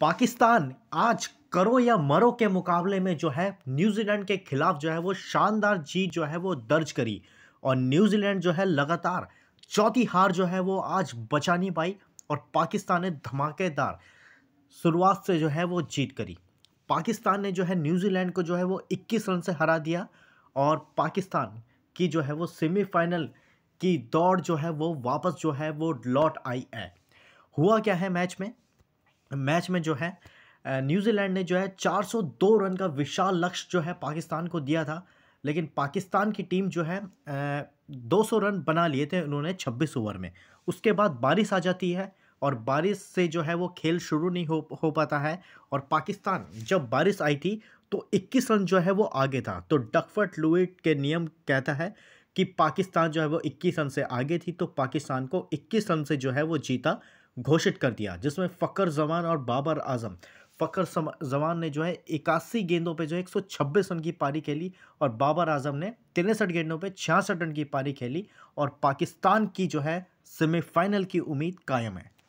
पाकिस्तान आज करो या मरो के मुकाबले में जो है न्यूजीलैंड के खिलाफ जो है वो शानदार जीत जो है वो दर्ज करी और न्यूजीलैंड जो है लगातार चौथी हार जो है वो आज बचा नहीं पाई और पाकिस्तान ने धमाकेदार शुरुआत से जो है वो जीत करी पाकिस्तान ने जो है न्यूजीलैंड को जो है वो 21 रन से हरा दिया और पाकिस्तान की जो है वो सेमीफाइनल की दौड़ जो है वो वापस जो है वो लौट आई है हुआ क्या है मैच में मैच में जो है न्यूजीलैंड ने जो है 402 रन का विशाल लक्ष्य जो है पाकिस्तान को दिया था लेकिन पाकिस्तान की टीम जो है 200 रन बना लिए थे उन्होंने 26 ओवर में उसके बाद बारिश आ जाती है और बारिश से जो है वो खेल शुरू नहीं हो हो पाता है और पाकिस्तान जब बारिश आई थी तो 21 रन जो है वो आगे था तो डकफर्ट लुइट के नियम कहता है कि पाकिस्तान जो है वो 21 रन से आगे थी तो पाकिस्तान को 21 रन से जो है वो जीता घोषित कर दिया जिसमें फ़कर जमान और बाबर आजम फ़कर जवान ने जो है इक्यासी गेंदों पे जो है छब्बीस रन की पारी खेली और बाबर आजम ने तिरसठ गेंदों पे छियासठ रन की पारी खेली और पाकिस्तान की जो है सेमीफाइनल की उम्मीद कायम है